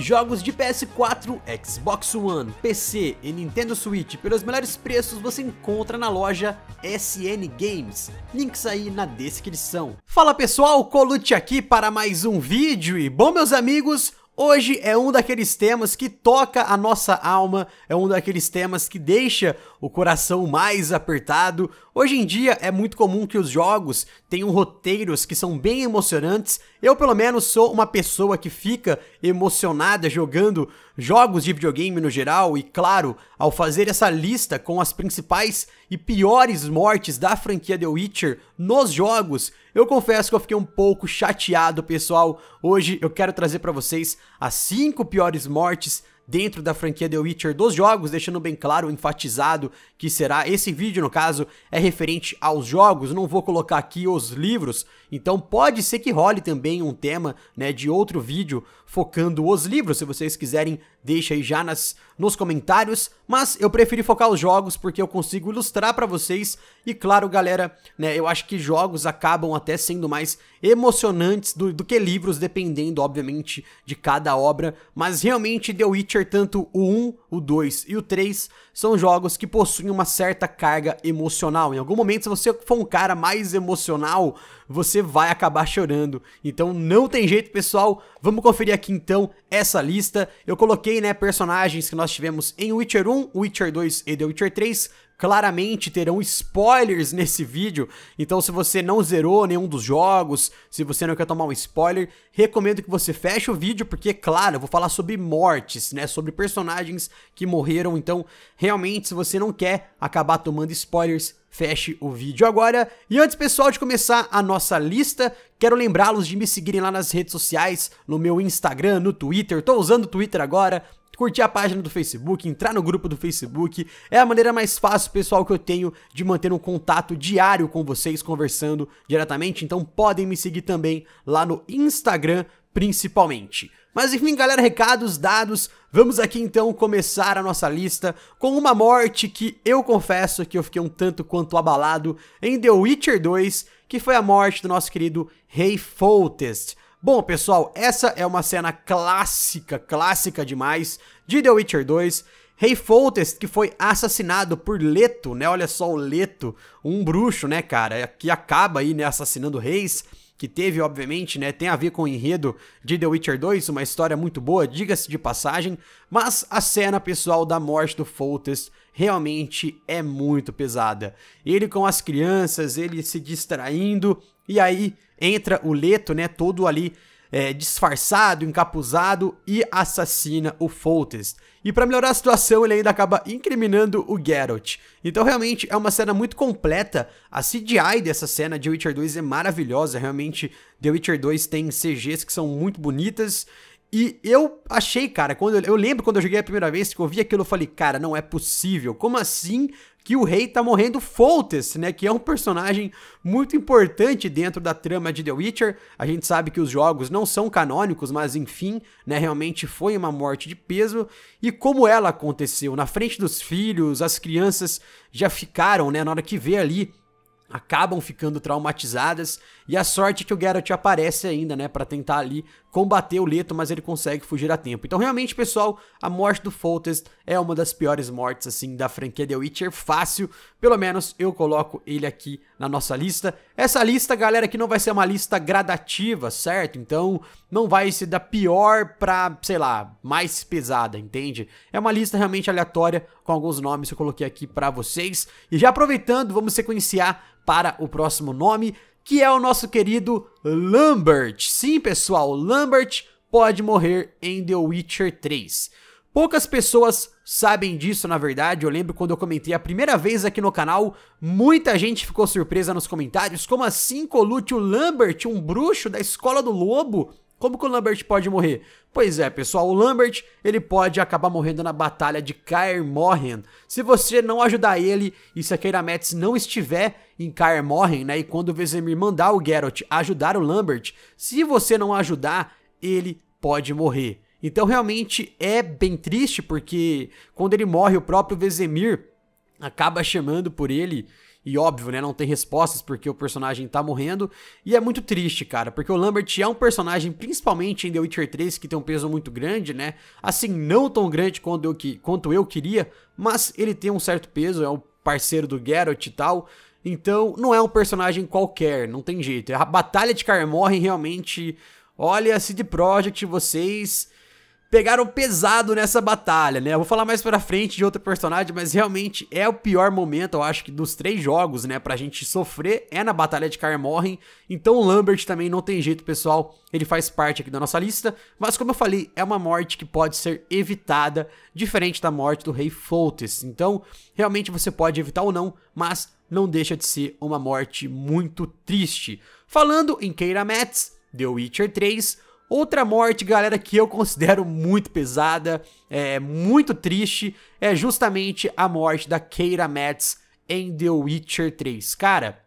Jogos de PS4, Xbox One, PC e Nintendo Switch pelos melhores preços você encontra na loja SN Games. Links aí na descrição. Fala pessoal, Colute aqui para mais um vídeo e bom meus amigos, Hoje é um daqueles temas que toca a nossa alma, é um daqueles temas que deixa o coração mais apertado. Hoje em dia é muito comum que os jogos tenham roteiros que são bem emocionantes. Eu, pelo menos, sou uma pessoa que fica emocionada jogando jogos de videogame no geral e, claro, ao fazer essa lista com as principais e piores mortes da franquia The Witcher nos jogos, eu confesso que eu fiquei um pouco chateado, pessoal. Hoje eu quero trazer para vocês as 5 piores mortes dentro da franquia The Witcher dos jogos, deixando bem claro, enfatizado que será esse vídeo, no caso, é referente aos jogos, não vou colocar aqui os livros, então pode ser que role também um tema, né, de outro vídeo focando os livros, se vocês quiserem deixa aí já nas, nos comentários, mas eu preferi focar os jogos porque eu consigo ilustrar para vocês e claro, galera, né, eu acho que jogos acabam até sendo mais emocionantes do, do que livros, dependendo, obviamente, de cada obra, mas realmente The Witcher, tanto o 1, o 2 e o 3 são jogos que possuem uma certa carga emocional. Em algum momento, se você for um cara mais emocional, você vai acabar chorando. Então não tem jeito, pessoal. Vamos conferir aqui então essa lista. Eu coloquei, né, personagens que nós tivemos em Witcher 1, Witcher 2 e The Witcher 3 claramente terão spoilers nesse vídeo. Então, se você não zerou nenhum dos jogos, se você não quer tomar um spoiler, recomendo que você feche o vídeo, porque, claro, eu vou falar sobre mortes, né? Sobre personagens que morreram. Então, realmente, se você não quer acabar tomando spoilers, feche o vídeo agora. E antes, pessoal, de começar a nossa lista, quero lembrá-los de me seguirem lá nas redes sociais, no meu Instagram, no Twitter. Tô usando o Twitter agora, curtir a página do Facebook, entrar no grupo do Facebook. É a maneira mais fácil, pessoal, que eu tenho de manter um contato diário com vocês, conversando diretamente. Então podem me seguir também lá no Instagram, principalmente. Mas enfim, galera, recados dados, vamos aqui então começar a nossa lista com uma morte que eu confesso que eu fiquei um tanto quanto abalado em The Witcher 2, que foi a morte do nosso querido Rei Foltest. Bom, pessoal, essa é uma cena clássica, clássica demais de The Witcher 2. Rei hey Foltest, que foi assassinado por Leto, né? Olha só o Leto, um bruxo, né, cara? Que acaba aí, né, assassinando reis que teve, obviamente, né, tem a ver com o enredo de The Witcher 2, uma história muito boa, diga-se de passagem, mas a cena pessoal da morte do Foltest realmente é muito pesada. Ele com as crianças, ele se distraindo, e aí entra o Leto, né, todo ali é, disfarçado, encapuzado e assassina o Foltest. E para melhorar a situação, ele ainda acaba incriminando o Geralt. Então realmente é uma cena muito completa. A CGI dessa cena de Witcher 2 é maravilhosa, realmente The Witcher 2 tem CGs que são muito bonitas. E eu achei, cara, quando eu, eu, lembro quando eu joguei a primeira vez que eu vi aquilo, eu falei, cara, não é possível. Como assim que o rei tá morrendo Foltes, né? Que é um personagem muito importante dentro da trama de The Witcher. A gente sabe que os jogos não são canônicos, mas enfim, né? Realmente foi uma morte de peso. E como ela aconteceu? Na frente dos filhos, as crianças já ficaram, né? Na hora que vê ali acabam ficando traumatizadas e a sorte é que o Geralt aparece ainda, né, para tentar ali combater o Leto, mas ele consegue fugir a tempo. Então, realmente, pessoal, a morte do Foltest é uma das piores mortes, assim, da franquia The Witcher, fácil. Pelo menos eu coloco ele aqui na nossa lista. Essa lista, galera, aqui não vai ser uma lista gradativa, certo? Então, não vai ser da pior pra, sei lá, mais pesada, entende? É uma lista realmente aleatória, com alguns nomes que eu coloquei aqui pra vocês. E já aproveitando, vamos sequenciar para o próximo nome que é o nosso querido Lambert. Sim, pessoal, Lambert pode morrer em The Witcher 3. Poucas pessoas sabem disso, na verdade. Eu lembro quando eu comentei a primeira vez aqui no canal, muita gente ficou surpresa nos comentários. Como assim, Colute, o Lambert, um bruxo da escola do lobo? Como que o Lambert pode morrer? Pois é, pessoal, o Lambert ele pode acabar morrendo na batalha de Kair Morhen. Se você não ajudar ele e se a Keira Metz não estiver em Kair Morhen, né, e quando o Vesemir mandar o Geralt ajudar o Lambert, se você não ajudar, ele pode morrer. Então realmente é bem triste porque quando ele morre o próprio Vesemir acaba chamando por ele e óbvio, né? Não tem respostas porque o personagem tá morrendo. E é muito triste, cara, porque o Lambert é um personagem, principalmente em The Witcher 3, que tem um peso muito grande, né? Assim, não tão grande quanto eu, que, quanto eu queria, mas ele tem um certo peso, é o parceiro do Geralt e tal. Então, não é um personagem qualquer, não tem jeito. A Batalha de Carmorren realmente. Olha, CD Projekt, vocês pegaram pesado nessa batalha, né? Eu vou falar mais pra frente de outro personagem, mas realmente é o pior momento, eu acho que dos três jogos, né, pra gente sofrer, é na Batalha de Carmorren. Então o Lambert também não tem jeito, pessoal, ele faz parte aqui da nossa lista, mas como eu falei, é uma morte que pode ser evitada, diferente da morte do Rei Foltes. Então, realmente você pode evitar ou não, mas não deixa de ser uma morte muito triste. Falando em Keira Metz, The Witcher 3, Outra morte, galera, que eu considero muito pesada, é, é muito triste, é justamente a morte da Keira Metz em The Witcher 3. Cara,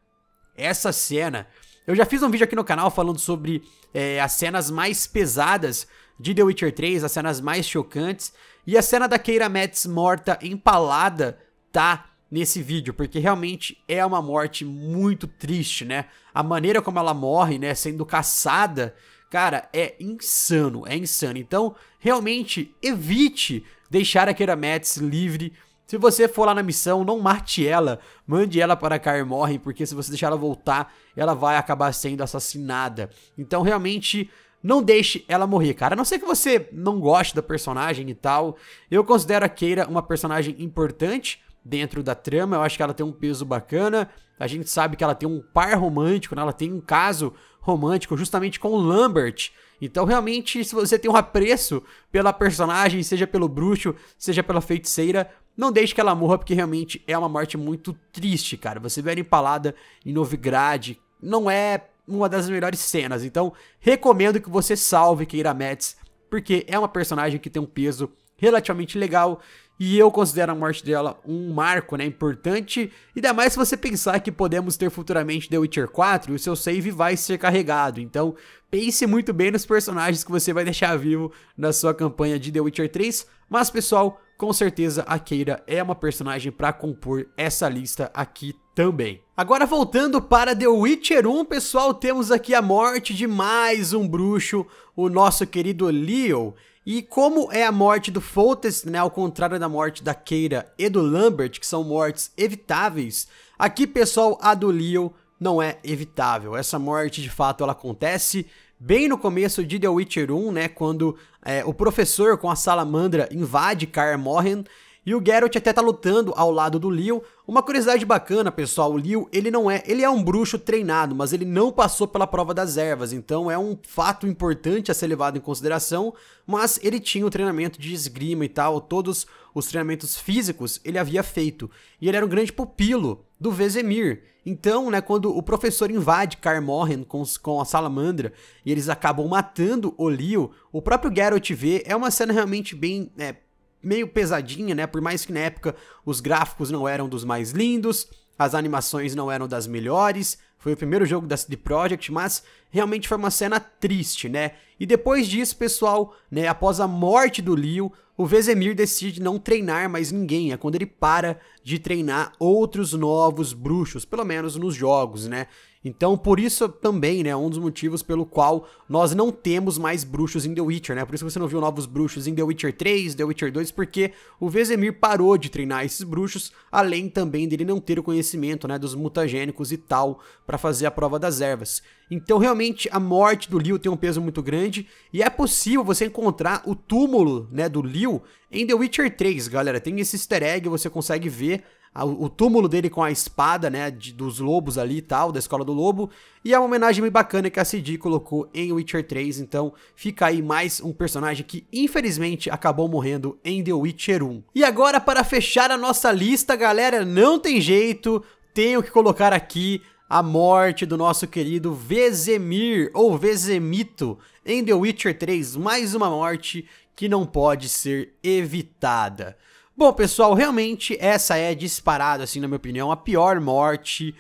essa cena, eu já fiz um vídeo aqui no canal falando sobre é, as cenas mais pesadas de The Witcher 3, as cenas mais chocantes, e a cena da Keira Metz morta empalada tá nesse vídeo, porque realmente é uma morte muito triste, né? A maneira como ela morre, né, sendo caçada Cara, é insano, é insano. Então, realmente, evite deixar a Keira Metz livre. Se você for lá na missão, não mate ela, mande ela para morre, porque se você deixar ela voltar, ela vai acabar sendo assassinada. Então, realmente, não deixe ela morrer, cara. A não sei que você não goste da personagem e tal. Eu considero a Keira uma personagem importante, dentro da trama. Eu acho que ela tem um peso bacana. A gente sabe que ela tem um par romântico, né? ela tem um caso romântico justamente com o Lambert. Então, realmente, se você tem um apreço pela personagem, seja pelo bruxo, seja pela feiticeira, não deixe que ela morra, porque realmente é uma morte muito triste, cara. Você vê ela empalada em Novigrad, não é uma das melhores cenas. Então, recomendo que você salve Keira Metz, porque é uma personagem que tem um peso relativamente legal e eu considero a morte dela um marco, né, importante. Ainda mais se você pensar que podemos ter futuramente The Witcher 4 e o seu save vai ser carregado. Então, pense muito bem nos personagens que você vai deixar vivo na sua campanha de The Witcher 3. Mas, pessoal, com certeza a Keira é uma personagem para compor essa lista aqui também. Agora voltando para The Witcher 1, pessoal, temos aqui a morte de mais um bruxo, o nosso querido Leo. E como é a morte do Foltest, né, ao contrário da morte da Keira e do Lambert, que são mortes evitáveis, aqui, pessoal, a do Leo não é evitável. Essa morte, de fato, ela acontece bem no começo de The Witcher 1, né, quando é, o professor com a salamandra invade Kaer Morhen e o Geralt até tá lutando ao lado do Leo. Uma curiosidade bacana, pessoal, o Leo, ele não é, ele é um bruxo treinado, mas ele não passou pela prova das ervas, então é um fato importante a ser levado em consideração, mas ele tinha o um treinamento de esgrima e tal, todos os treinamentos físicos ele havia feito, e ele era um grande pupilo do Vezemir. Então, né, quando o professor invade Carmorhen com, com a Salamandra e eles acabam matando o Leo, o próprio Geralt vê, é uma cena realmente bem é, meio pesadinha, né? Por mais que na época os gráficos não eram dos mais lindos, as animações não eram das melhores, foi o primeiro jogo da CD Projekt, mas realmente foi uma cena triste, né? E depois disso, pessoal, né, após a morte do Leo, o Vezemir decide não treinar mais ninguém, é quando ele para de treinar outros novos bruxos, pelo menos nos jogos, né? Então, por isso também, né, um dos motivos pelo qual nós não temos mais bruxos em The Witcher, né? Por isso que você não viu novos bruxos em The Witcher 3, The Witcher 2, porque o Vesemir parou de treinar esses bruxos, além também dele não ter o conhecimento, né, dos mutagênicos e tal para fazer a prova das ervas. Então, realmente a morte do Liu tem um peso muito grande e é possível você encontrar o túmulo, né, do Liu em The Witcher 3, galera. Tem esse easter egg, você consegue ver o túmulo dele com a espada, né, de, dos lobos ali e tal, da Escola do Lobo, e é uma homenagem bem bacana que a CD colocou em Witcher 3, então fica aí mais um personagem que infelizmente acabou morrendo em The Witcher 1. E agora para fechar a nossa lista, galera, não tem jeito, tenho que colocar aqui a morte do nosso querido Vezemir, ou Vezemito, em The Witcher 3, mais uma morte que não pode ser evitada. Bom, pessoal, realmente essa é disparado, assim, na minha opinião, a pior morte.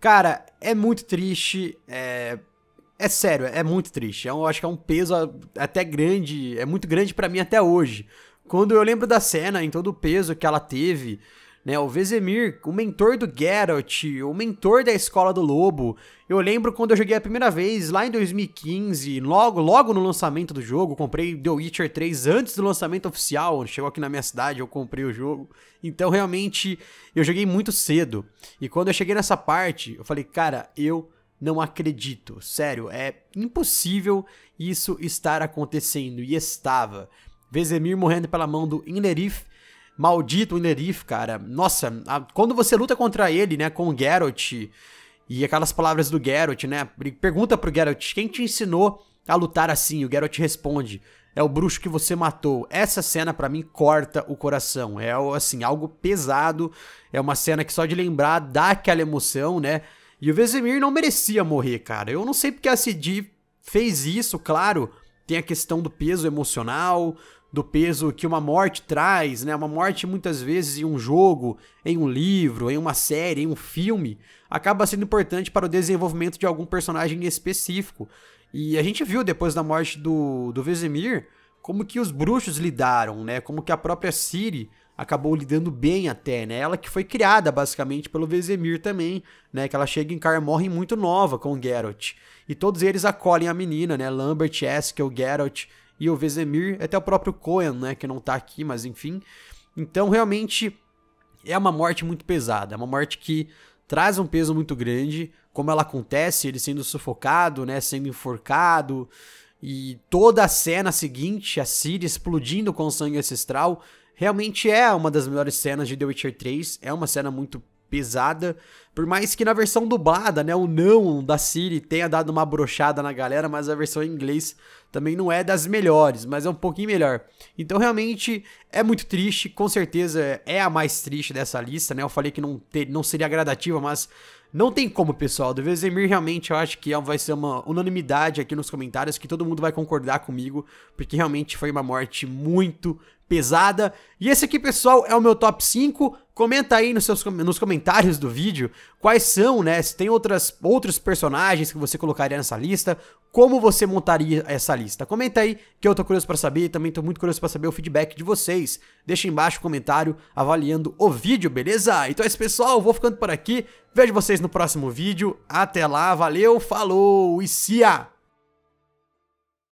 Cara, é muito triste. É, é sério, é muito triste. É eu acho que é um peso até grande, é muito grande para mim até hoje. Quando eu lembro da cena, em todo o peso que ela teve, né? O Vezemir, o mentor do Geralt, o mentor da Escola do Lobo. Eu lembro quando eu joguei a primeira vez, lá em 2015, logo, logo no lançamento do jogo, comprei The Witcher 3 antes do lançamento oficial, chegou aqui na minha cidade, eu comprei o jogo. Então, realmente, eu joguei muito cedo. E quando eu cheguei nessa parte, eu falei, cara, eu não acredito. Sério, é impossível isso estar acontecendo. E estava. Vezemir morrendo pela mão do Innerif. Maldito o Nerif, cara. Nossa, a, quando você luta contra ele, né, com o Geralt e aquelas palavras do Geralt, né? Pergunta pro Geralt, quem te ensinou a lutar assim? O Geralt responde: é o bruxo que você matou. Essa cena para mim corta o coração. É assim, algo pesado. É uma cena que só de lembrar dá aquela emoção, né? E o Vesemir não merecia morrer, cara. Eu não sei porque a CD fez isso, claro. Tem a questão do peso emocional, do peso que uma morte traz, né? Uma morte muitas vezes em um jogo, em um livro, em uma série, em um filme, acaba sendo importante para o desenvolvimento de algum personagem específico. E a gente viu depois da morte do, do Vesemir como que os bruxos lidaram, né? Como que a própria Ciri acabou lidando bem até, né? Ela que foi criada basicamente pelo Vesemir também, né? Que ela chega em Carmorren muito nova com o Geralt. E todos eles acolhem a menina, né? Lambert, Eskel, Geralt e o Vezemir, até o próprio Cohen, né, que não tá aqui, mas enfim. Então, realmente é uma morte muito pesada, é uma morte que traz um peso muito grande, como ela acontece, ele sendo sufocado, né, sendo enforcado, e toda a cena seguinte, a Ciri explodindo com sangue ancestral, realmente é uma das melhores cenas de The Witcher 3, é uma cena muito pesada. Por mais que na versão dublada, né, o não da Siri tenha dado uma brochada na galera, mas a versão em inglês também não é das melhores, mas é um pouquinho melhor. Então realmente é muito triste, com certeza é a mais triste dessa lista, né? Eu falei que não, ter, não seria gradativa, mas não tem como, pessoal. Do Vezemir realmente eu acho que é, vai ser uma unanimidade aqui nos comentários que todo mundo vai concordar comigo, porque realmente foi uma morte muito pesada. E esse aqui, pessoal, é o meu top 5. Comenta aí nos, seus, nos comentários do vídeo quais são, né? Se tem outras, outros personagens que você colocaria nessa lista, como você montaria essa lista. Comenta aí que eu tô curioso para saber e também tô muito curioso para saber o feedback de vocês. Deixa embaixo o um comentário avaliando o vídeo, beleza? Então é isso, pessoal. Vou ficando por aqui. Vejo vocês no próximo vídeo. Até lá, valeu, falou e cia!